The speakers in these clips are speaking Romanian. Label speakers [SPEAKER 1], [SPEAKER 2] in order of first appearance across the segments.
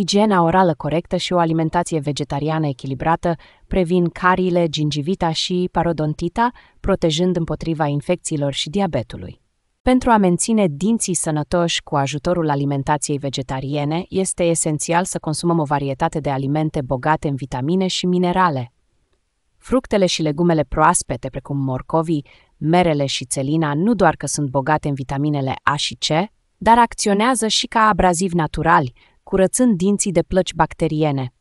[SPEAKER 1] Igiena orală corectă și o alimentație vegetariană echilibrată previn carile, gingivita și parodontita, protejând împotriva infecțiilor și diabetului. Pentru a menține dinții sănătoși cu ajutorul alimentației vegetariene, este esențial să consumăm o varietate de alimente bogate în vitamine și minerale. Fructele și legumele proaspete, precum morcovii, merele și țelina, nu doar că sunt bogate în vitaminele A și C, dar acționează și ca abraziv naturali, curățând dinții de plăci bacteriene.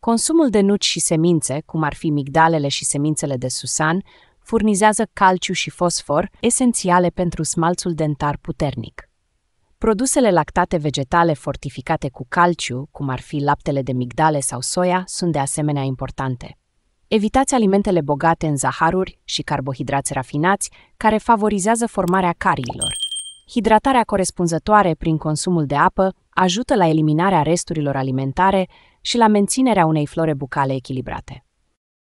[SPEAKER 1] Consumul de nuci și semințe, cum ar fi migdalele și semințele de susan, furnizează calciu și fosfor, esențiale pentru smalțul dentar puternic. Produsele lactate vegetale fortificate cu calciu, cum ar fi laptele de migdale sau soia, sunt de asemenea importante. Evitați alimentele bogate în zaharuri și carbohidrați rafinați, care favorizează formarea cariilor. Hidratarea corespunzătoare prin consumul de apă ajută la eliminarea resturilor alimentare și la menținerea unei flore bucale echilibrate.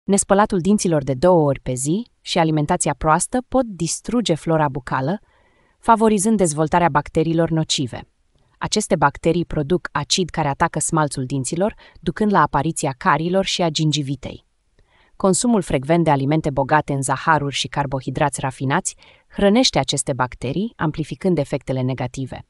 [SPEAKER 1] Nespălatul dinților de două ori pe zi și alimentația proastă pot distruge flora bucală, favorizând dezvoltarea bacteriilor nocive. Aceste bacterii produc acid care atacă smalțul dinților, ducând la apariția carilor și a gingivitei. Consumul frecvent de alimente bogate în zaharuri și carbohidrați rafinați hrănește aceste bacterii, amplificând efectele negative.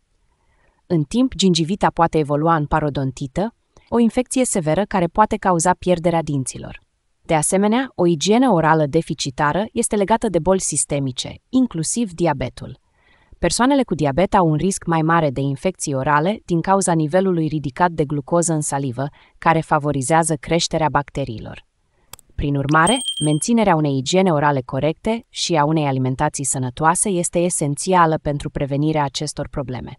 [SPEAKER 1] În timp, gingivita poate evolua în parodontită, o infecție severă care poate cauza pierderea dinților. De asemenea, o igienă orală deficitară este legată de boli sistemice, inclusiv diabetul. Persoanele cu diabet au un risc mai mare de infecții orale din cauza nivelului ridicat de glucoză în salivă, care favorizează creșterea bacteriilor. Prin urmare, menținerea unei igiene orale corecte și a unei alimentații sănătoase este esențială pentru prevenirea acestor probleme.